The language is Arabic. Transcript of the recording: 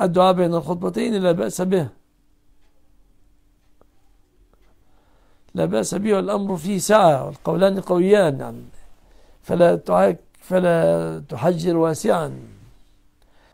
الدعاء بين الخطبتين لا بأس به لا بأس به والأمر فيه سعة والقولان قويان يعني فلا تحجر واسعا